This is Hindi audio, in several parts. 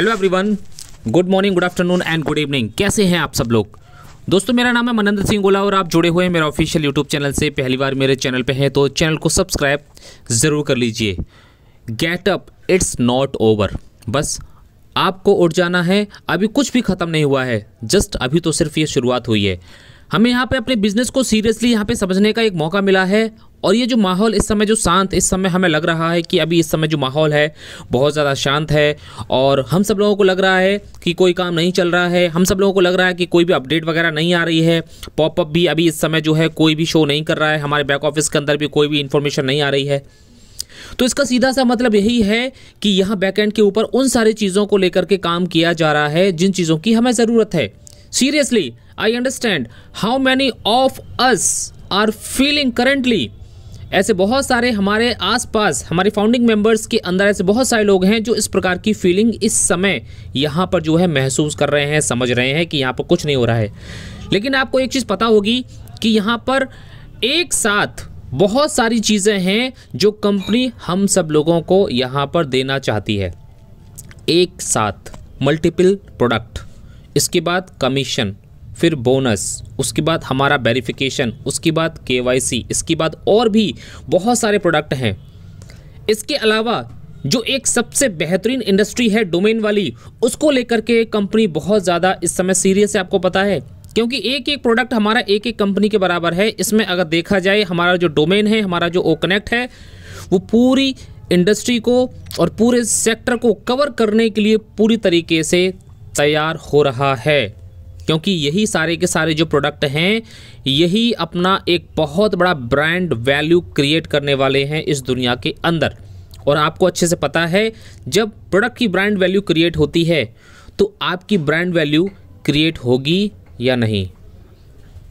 Hello everyone good morning good afternoon and good evening कैसे हैं आप सब लोग दोस्तों मेरा नाम है मनंदर सिंह गोला और आप जुड़े हुए हैं मेरा ऑफिशियल यूट्यूब चैनल से पहली बार मेरे चैनल पे हैं तो चैनल को सब्सक्राइब ज़रूर कर लीजिए get up it's not over बस आपको उठ जाना है अभी कुछ भी ख़त्म नहीं हुआ है जस्ट अभी तो सिर्फ ये शुरुआत हुई है हमें यहाँ पे अपने बिजनेस को सीरियसली यहाँ पे समझने का एक मौका मिला है और ये जो माहौल इस समय जो शांत इस समय हमें लग रहा है कि अभी इस समय जो माहौल है बहुत ज़्यादा शांत है और हम सब लोगों को लग रहा है कि कोई काम नहीं चल रहा है हम सब लोगों को लग रहा है कि कोई भी अपडेट वगैरह नहीं आ रही है पॉपअप भी अभी इस समय जो है कोई भी शो नहीं कर रहा है हमारे बैक ऑफिस के अंदर भी कोई भी इन्फॉर्मेशन नहीं आ रही है तो इसका सीधा सा मतलब यही है कि यहाँ बैकएंड के ऊपर उन सारी चीज़ों को लेकर के काम किया जा रहा है जिन चीज़ों की हमें ज़रूरत है seriously I understand how many of us are feeling currently ऐसे बहुत सारे हमारे आसपास हमारे फाउंडिंग मेंबर्स के अंदर ऐसे बहुत सारे लोग हैं जो इस प्रकार की फीलिंग इस समय यहाँ पर जो है महसूस कर रहे हैं समझ रहे हैं कि यहाँ पर कुछ नहीं हो रहा है लेकिन आपको एक चीज़ पता होगी कि यहाँ पर एक साथ बहुत सारी चीज़ें हैं जो कंपनी हम सब लोगों को यहाँ पर देना चाहती है एक साथ मल्टीपल प्रोडक्ट इसके बाद कमीशन फिर बोनस उसके बाद हमारा वेरिफिकेशन उसके बाद के इसके बाद और भी बहुत सारे प्रोडक्ट हैं इसके अलावा जो एक सबसे बेहतरीन इंडस्ट्री है डोमेन वाली उसको लेकर के कंपनी बहुत ज़्यादा इस समय सीरियस है आपको पता है क्योंकि एक एक प्रोडक्ट हमारा एक एक कंपनी के बराबर है इसमें अगर देखा जाए हमारा जो डोमेन है हमारा जो ओ कनेक्ट है वो पूरी इंडस्ट्री को और पूरे सेक्टर को कवर करने के लिए पूरी तरीके से तैयार हो रहा है क्योंकि यही सारे के सारे जो प्रोडक्ट हैं यही अपना एक बहुत बड़ा ब्रांड वैल्यू क्रिएट करने वाले हैं इस दुनिया के अंदर और आपको अच्छे से पता है जब प्रोडक्ट की ब्रांड वैल्यू क्रिएट होती है तो आपकी ब्रांड वैल्यू क्रिएट होगी या नहीं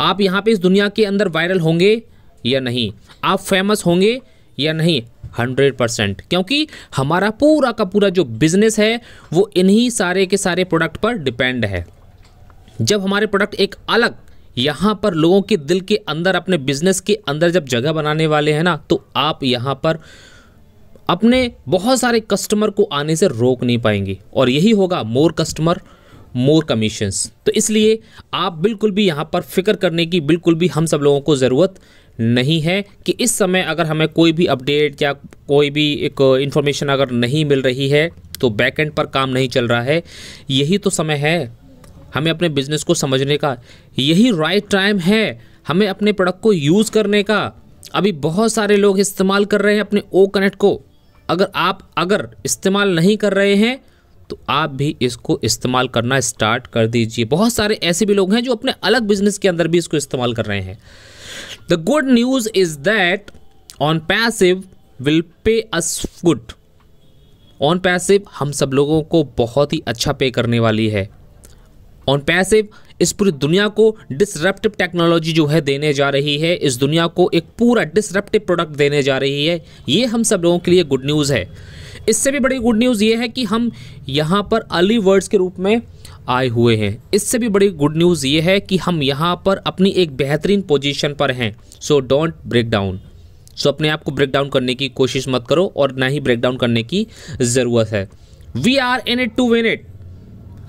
आप यहाँ पे इस दुनिया के अंदर वायरल होंगे या नहीं आप फेमस होंगे या नहीं हंड्रेड परसेंट क्योंकि हमारा पूरा का पूरा जो बिज़नेस है वो इन्हीं सारे के सारे प्रोडक्ट पर डिपेंड है जब हमारे प्रोडक्ट एक अलग यहाँ पर लोगों के दिल के अंदर अपने बिजनेस के अंदर जब जगह बनाने वाले हैं ना तो आप यहाँ पर अपने बहुत सारे कस्टमर को आने से रोक नहीं पाएंगे और यही होगा मोर कस्टमर मोर कमीशंस तो इसलिए आप बिल्कुल भी यहाँ पर फिक्र करने की बिल्कुल भी हम सब लोगों को ज़रूरत नहीं है कि इस समय अगर हमें कोई भी अपडेट या कोई भी एक इन्फॉर्मेशन अगर नहीं मिल रही है तो बैकएंड पर काम नहीं चल रहा है यही तो समय है हमें अपने बिजनेस को समझने का यही राइट टाइम है हमें अपने प्रोडक्ट को यूज़ करने का अभी बहुत सारे लोग इस्तेमाल कर रहे हैं अपने ओ कनेक्ट को अगर आप अगर इस्तेमाल नहीं कर रहे हैं तो आप भी इसको इस्तेमाल करना स्टार्ट कर दीजिए बहुत सारे ऐसे भी लोग हैं जो अपने अलग बिजनेस के अंदर भी इसको इस्तेमाल कर रहे हैं the good news is that OnPassive will pay us good on OnPassive हम सब लोगों को बहुत ही अच्छा पे करने वाली है ऑन पैसिव इस पूरी दुनिया को डिसरप्टिव टेक्नोलॉजी जो है देने जा रही है इस दुनिया को एक पूरा डिसरप्टिव प्रोडक्ट देने जा रही है ये हम सब लोगों के लिए गुड न्यूज़ है इससे भी बड़ी गुड न्यूज़ ये है कि हम यहाँ पर अली वर्ड्स के रूप में आए हुए हैं इससे भी बड़ी गुड न्यूज़ ये है कि हम यहाँ पर अपनी एक बेहतरीन पोजीशन पर हैं so don't break down so अपने आप को ब्रेक डाउन करने की कोशिश मत करो और ना ही ब्रेक डाउन करने की ज़रूरत है we are in it to win it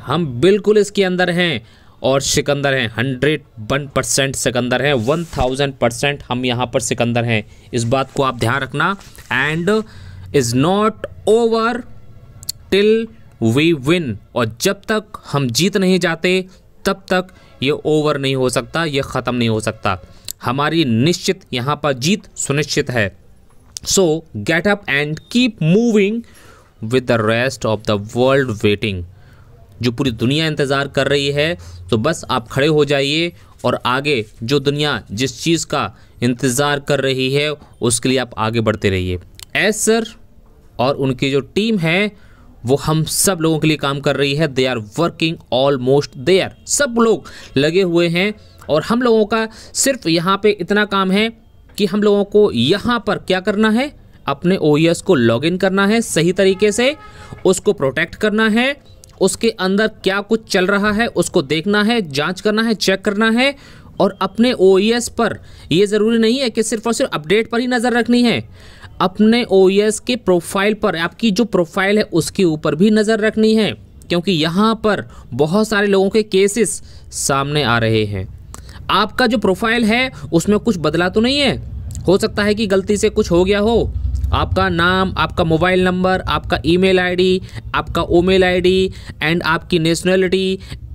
हम बिल्कुल इसके अंदर हैं और सिकंदर हैं हंड्रेड वन परसेंट सिकंदर हैं वन थाउजेंड परसेंट हम यहाँ पर सिकंदर हैं इस बात को आप ध्यान रखना and is not over till we win और जब तक हम जीत नहीं जाते तब तक ये ओवर नहीं हो सकता ये ख़त्म नहीं हो सकता हमारी निश्चित यहाँ पर जीत सुनिश्चित है so get up and keep moving with the rest of the world waiting जो पूरी दुनिया इंतज़ार कर रही है तो बस आप खड़े हो जाइए और आगे जो दुनिया जिस चीज़ का इंतज़ार कर रही है उसके लिए आप आगे बढ़ते रहिए एस सर और उनकी जो टीम है वो हम सब लोगों के लिए काम कर रही है they are working almost they are सब लोग लगे हुए हैं और हम लोगों का सिर्फ यहाँ पे इतना काम है कि हम लोगों को यहाँ पर क्या करना है अपने ओ e को लॉगिन करना है सही तरीके से उसको प्रोटेक्ट करना है उसके अंदर क्या कुछ चल रहा है उसको देखना है जांच करना है चेक करना है और अपने ओ e पर यह ज़रूरी नहीं है कि सिर्फ और सिर्फ अपडेट पर ही नज़र रखनी है अपने ओ e के प्रोफाइल पर आपकी जो प्रोफाइल है उसके ऊपर भी नज़र रखनी है क्योंकि यहाँ पर बहुत सारे लोगों के केसेस सामने आ रहे हैं आपका जो प्रोफाइल है उसमें कुछ बदला तो नहीं है हो सकता है कि गलती से कुछ हो गया हो आपका नाम आपका मोबाइल नंबर आपका ईमेल आईडी आपका ओमेल आईडी एंड आपकी नेशनलिटी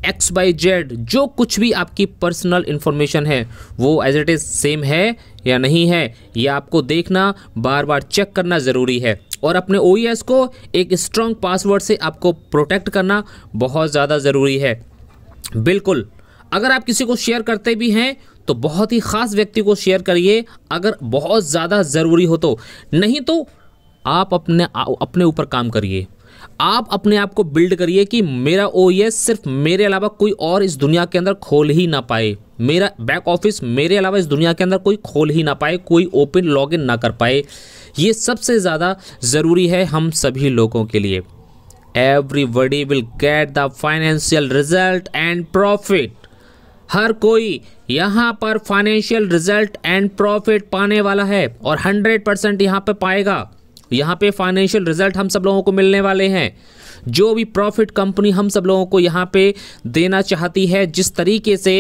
एक्स बाई जेड जो कुछ भी आपकी पर्सनल इन्फॉर्मेशन है वो एज इट इज़ सेम है या नहीं है ये आपको देखना बार बार चेक करना ज़रूरी है और अपने ओ e को एक स्ट्रॉन्ग पासवर्ड से आपको प्रोटेक्ट करना बहुत ज़्यादा ज़रूरी है बिल्कुल अगर आप किसी को शेयर करते भी हैं तो बहुत ही ख़ास व्यक्ति को शेयर करिए अगर बहुत ज़्यादा ज़रूरी हो तो नहीं तो आप अपने अपने ऊपर काम करिए आप अपने आप को बिल्ड करिए कि मेरा ओ e सिर्फ मेरे अलावा कोई और इस दुनिया के अंदर खोल ही ना पाए मेरा बैक ऑफिस मेरे अलावा इस दुनिया के अंदर कोई खोल ही ना पाए कोई ओपन लॉग इन ना कर पाए ये सबसे ज़्यादा ज़रूरी है हम सभी लोगों के लिए everybody will get the financial result and profit हर कोई यहाँ पर फाइनेंशियल रिजल्ट एंड प्रॉफिट पाने वाला है और 100 परसेंट यहाँ पर पाएगा यहाँ पे फाइनेंशियल रिजल्ट हम सब लोगों को मिलने वाले हैं जो भी प्रॉफिट कंपनी हम सब लोगों को यहाँ पे देना चाहती है जिस तरीके से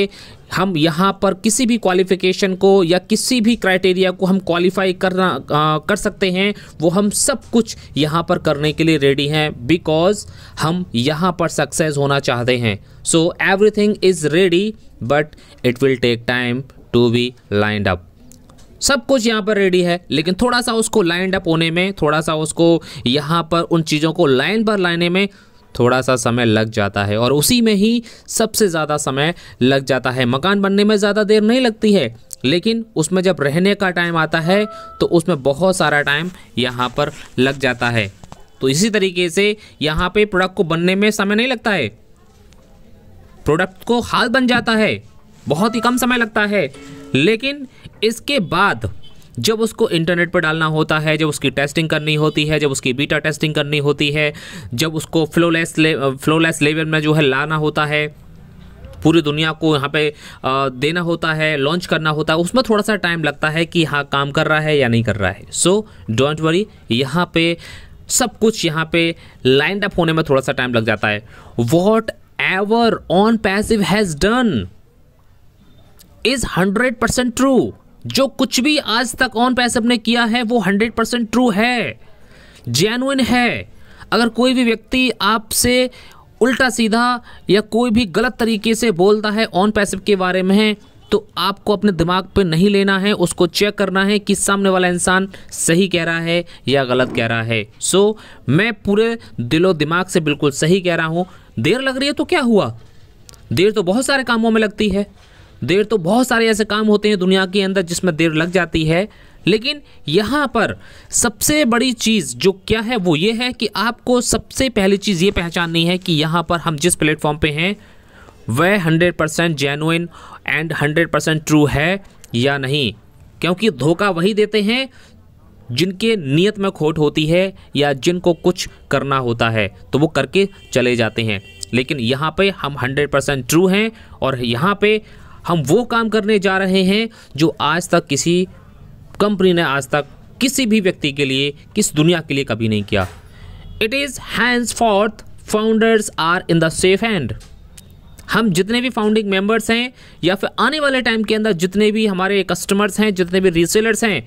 हम यहाँ पर किसी भी क्वालिफिकेशन को या किसी भी क्राइटेरिया को हम क्वालिफाई करना आ, कर सकते हैं वो हम सब कुछ यहाँ पर करने के लिए रेडी हैं बिकॉज हम यहाँ पर सक्सेस होना चाहते हैं so everything is ready but it will take time to be lined up सब कुछ यहाँ पर रेडी है लेकिन थोड़ा सा उसको लाइंड अप होने में थोड़ा सा उसको यहाँ पर उन चीज़ों को लाइन पर लाने में थोड़ा सा समय लग जाता है और उसी में ही सबसे ज़्यादा समय लग जाता है मकान बनने में ज़्यादा देर नहीं लगती है लेकिन उसमें जब रहने का टाइम आता है तो उसमें बहुत सारा टाइम यहाँ पर लग जाता है तो इसी तरीके से यहाँ पे प्रोडक्ट को बनने में समय नहीं लगता है प्रोडक्ट को हाथ बन जाता है बहुत ही कम समय लगता है लेकिन इसके बाद जब उसको इंटरनेट पर डालना होता है जब उसकी टेस्टिंग करनी होती है जब उसकी बीटा टेस्टिंग करनी होती है जब उसको फ्लोलेस ले, फ्लोलेस लेवल में जो है लाना होता है पूरी दुनिया को यहाँ पे देना होता है लॉन्च करना होता है उसमें थोड़ा सा टाइम लगता है कि हाँ काम कर रहा है या नहीं कर रहा है सो डोंट वरी यहाँ पे सब कुछ यहाँ पे लाइंड अप होने में थोड़ा सा टाइम लग जाता है whatever OnPassive has done is hundred percent true जो कुछ भी आज तक ऑन पैसअप ने किया है वो हंड्रेड परसेंट ट्रू है जेनुइन है अगर कोई भी व्यक्ति आपसे उल्टा सीधा या कोई भी गलत तरीके से बोलता है ऑन पैसअप के बारे में तो आपको अपने दिमाग पे नहीं लेना है उसको चेक करना है कि सामने वाला इंसान सही कह रहा है या गलत कह रहा है सो so, मैं पूरे दिलो दिमाग से बिल्कुल सही कह रहा हूँ देर लग रही है तो क्या हुआ देर तो बहुत सारे कामों में लगती है देर तो बहुत सारे ऐसे काम होते हैं दुनिया के अंदर जिसमें देर लग जाती है लेकिन यहाँ पर सबसे बड़ी चीज़ जो क्या है वो ये है कि आपको सबसे पहली चीज़ ये पहचाननी है कि यहाँ पर हम जिस प्लेटफॉर्म पे हैं वह hundred percent genuine and hundred percent true है या नहीं क्योंकि धोखा वही देते हैं जिनके नियत में खोट होती है या जिनको कुछ करना होता है तो वो करके चले जाते हैं लेकिन यहाँ पे हम 100 परसेंट ट्रू हैं और यहाँ पे हम वो काम करने जा रहे हैं जो आज तक किसी कंपनी ने आज तक किसी भी व्यक्ति के लिए किस दुनिया के लिए कभी नहीं किया it is hands forth founders are in the safe hand हम जितने भी फाउंडिंग मेंबर्स हैं या फिर आने वाले टाइम के अंदर जितने भी हमारे कस्टमर्स हैं जितने भी रीसेलर्स हैं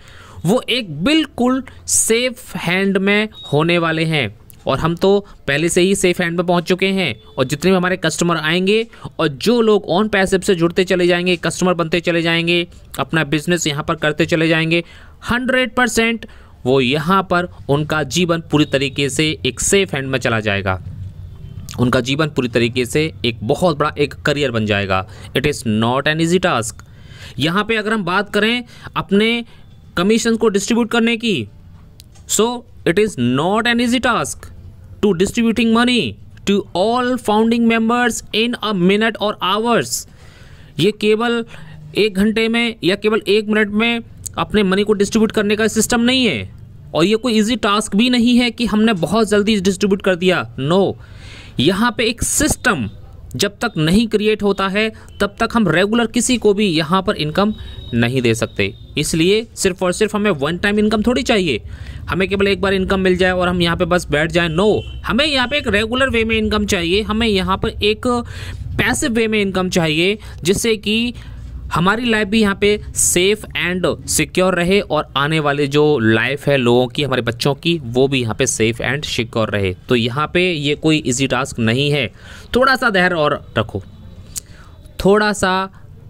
वो एक बिल्कुल सेफ हैंड में होने वाले हैं और हम तो पहले से ही सेफ हैंड में पहुंच चुके हैं और जितने भी हमारे कस्टमर आएंगे और जो लोग ऑन पैसिव से जुड़ते चले जाएंगे कस्टमर बनते चले जाएंगे अपना बिजनेस यहाँ पर करते चले जाएंगे हंड्रेड परसेंट वो यहाँ पर उनका जीवन पूरी तरीके से एक सेफ हैंड में चला जाएगा उनका जीवन पूरी तरीके से एक बहुत बड़ा एक करियर बन जाएगा it is not an easy task यहाँ पे अगर हम बात करें अपने कमीशन को डिस्ट्रीब्यूट करने की सो so, it is not an easy task to distributing money to all founding members in a minute or hours ये केवल एक घंटे में या केवल एक मिनट में अपने मनी को डिस्ट्रीब्यूट करने का सिस्टम नहीं है और ये कोई इजी टास्क भी नहीं है कि हमने बहुत जल्दी डिस्ट्रीब्यूट कर दिया नो no. यहाँ पे एक सिस्टम जब तक नहीं क्रिएट होता है तब तक हम रेगुलर किसी को भी यहाँ पर इनकम नहीं दे सकते इसलिए सिर्फ और सिर्फ हमें वन टाइम इनकम थोड़ी चाहिए हमें केवल एक बार इनकम मिल जाए और हम यहाँ पे बस बैठ जाए नो हमें यहाँ पे एक रेगुलर वे में इनकम चाहिए हमें यहाँ पर एक पैसिव वे में इनकम चाहिए जिससे कि हमारी लाइफ भी यहाँ पे सेफ एंड सिक्योर रहे और आने वाले जो लाइफ है लोगों की हमारे बच्चों की वो भी यहाँ पे सेफ एंड सिक्योर रहे तो यहाँ पे ये कोई इजी टास्क नहीं है थोड़ा सा धैर्य और रखो थोड़ा सा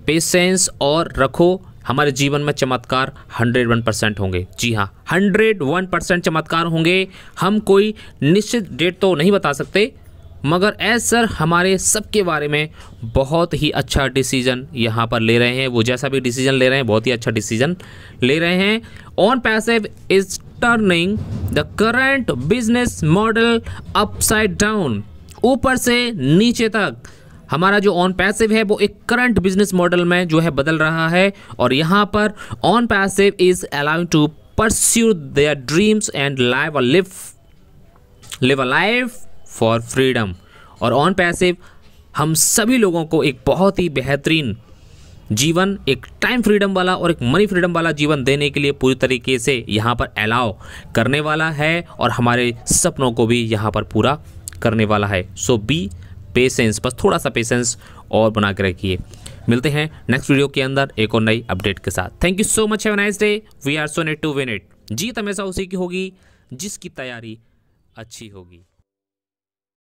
पेशेंस और रखो हमारे जीवन में चमत्कार 101 परसेंट होंगे जी हाँ 101 परसेंट चमत्कार होंगे हम कोई निश्चित डेट तो नहीं बता सकते मगर ऐसा सर हमारे सबके बारे में बहुत ही अच्छा डिसीजन यहाँ पर ले रहे हैं वो जैसा भी डिसीजन ले रहे हैं बहुत ही अच्छा डिसीजन ले रहे हैं OnPassive is turning the current business model upside down ऊपर से नीचे तक हमारा जो ऑन पैसिव है वो एक करंट बिजनेस मॉडल में जो है बदल रहा है और यहाँ पर OnPassive is allowing to pursue their dreams and live a live live a life for freedom और ऑन पैसिव हम सभी लोगों को एक बहुत ही बेहतरीन जीवन एक टाइम फ्रीडम वाला और एक मनी फ्रीडम वाला जीवन देने के लिए पूरी तरीके से यहाँ पर अलाव करने वाला है और हमारे सपनों को भी यहाँ पर पूरा करने वाला है सो बी पेशेंस बस थोड़ा सा पेशेंस और बना के रखिए मिलते हैं नेक्स्ट वीडियो के अंदर एक और नई अपडेट के साथ thank you so much have nice day we are so net to win it जीत हमेशा उसी की होगी जिसकी तैयारी अच्छी होगी